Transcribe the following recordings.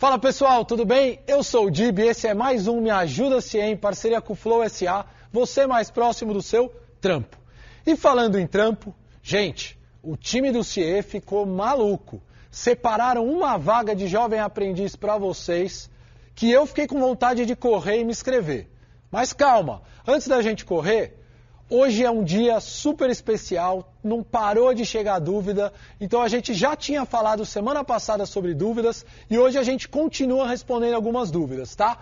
Fala pessoal, tudo bem? Eu sou o Dib e esse é mais um Me Ajuda Se em parceria com o Flow SA, você é mais próximo do seu trampo. E falando em trampo, gente, o time do CIE ficou maluco. Separaram uma vaga de jovem aprendiz para vocês, que eu fiquei com vontade de correr e me inscrever. Mas calma, antes da gente correr, Hoje é um dia super especial, não parou de chegar dúvida. Então a gente já tinha falado semana passada sobre dúvidas e hoje a gente continua respondendo algumas dúvidas, tá?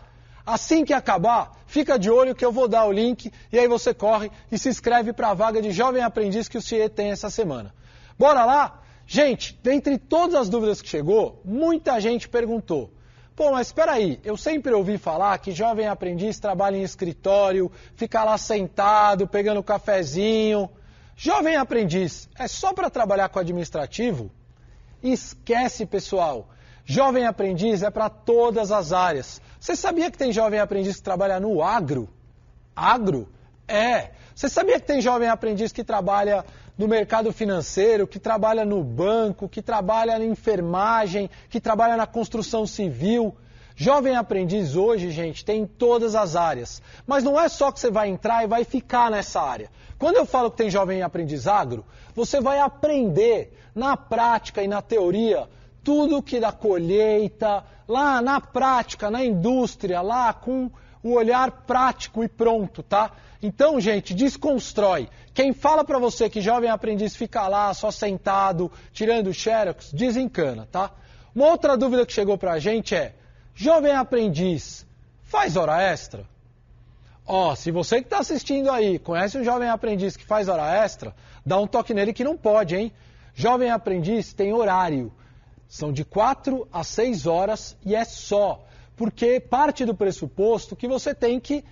Assim que acabar, fica de olho que eu vou dar o link e aí você corre e se inscreve para a vaga de jovem aprendiz que o CIE tem essa semana. Bora lá? Gente, dentre todas as dúvidas que chegou, muita gente perguntou: Pô, mas espera aí, eu sempre ouvi falar que jovem aprendiz trabalha em escritório, fica lá sentado, pegando cafezinho. Jovem aprendiz é só para trabalhar com administrativo? Esquece, pessoal. Jovem aprendiz é para todas as áreas. Você sabia que tem jovem aprendiz que trabalha no agro? Agro? É. Você sabia que tem jovem aprendiz que trabalha do mercado financeiro, que trabalha no banco, que trabalha na enfermagem, que trabalha na construção civil. Jovem aprendiz hoje, gente, tem em todas as áreas. Mas não é só que você vai entrar e vai ficar nessa área. Quando eu falo que tem jovem aprendiz agro, você vai aprender na prática e na teoria tudo que da colheita, lá na prática, na indústria, lá com um olhar prático e pronto, tá? Então, gente, desconstrói. Quem fala para você que jovem aprendiz fica lá só sentado, tirando xerox, desencana, tá? Uma outra dúvida que chegou para a gente é: jovem aprendiz faz hora extra? Ó, oh, se você que está assistindo aí conhece um jovem aprendiz que faz hora extra, dá um toque nele que não pode, hein? Jovem aprendiz tem horário. São de 4 a 6 horas e é só porque parte do pressuposto que você tem que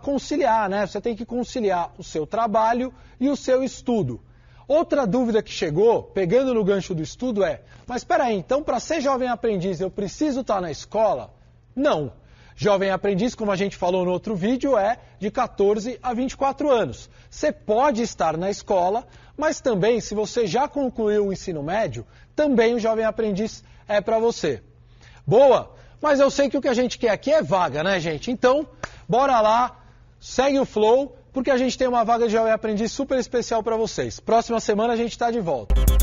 conciliar, né? Você tem que conciliar o seu trabalho e o seu estudo. Outra dúvida que chegou, pegando no gancho do estudo, é: mas espera aí, então para ser jovem aprendiz eu preciso estar tá na escola? Não. Jovem aprendiz, como a gente falou no outro vídeo, é de 14 a 24 anos. Você pode estar na escola, mas também, se você já concluiu o ensino médio, também o jovem aprendiz é para você. Boa! Mas eu sei que o que a gente quer aqui é vaga, né, gente? Então, bora lá, segue o flow, porque a gente tem uma vaga de jovem aprendiz super especial para vocês. Próxima semana a gente está de volta.